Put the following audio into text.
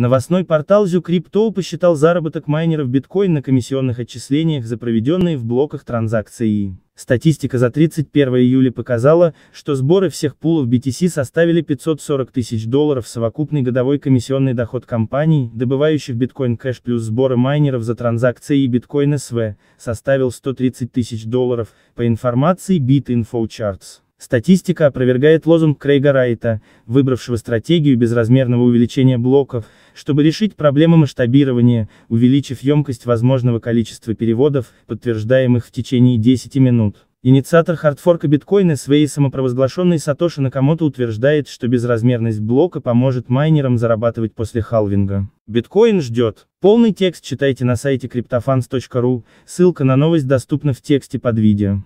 Новостной портал ZuCrypto посчитал заработок майнеров биткоин на комиссионных отчислениях за проведенные в блоках транзакции. Статистика за 31 июля показала, что сборы всех пулов BTC составили 540 тысяч долларов совокупный годовой комиссионный доход компаний, добывающих биткоин кэш плюс сборы майнеров за транзакции и биткоин СВ, составил 130 тысяч долларов, по информации BitInfoCharts. Статистика опровергает лозунг Крейга Райта, выбравшего стратегию безразмерного увеличения блоков, чтобы решить проблему масштабирования, увеличив емкость возможного количества переводов, подтверждаемых в течение 10 минут. Инициатор хардфорка биткоина своей самопровозглашенной Сатоши Накамото утверждает, что безразмерность блока поможет майнерам зарабатывать после халвинга. Биткоин ждет. Полный текст читайте на сайте CryptoFans.ru, ссылка на новость доступна в тексте под видео.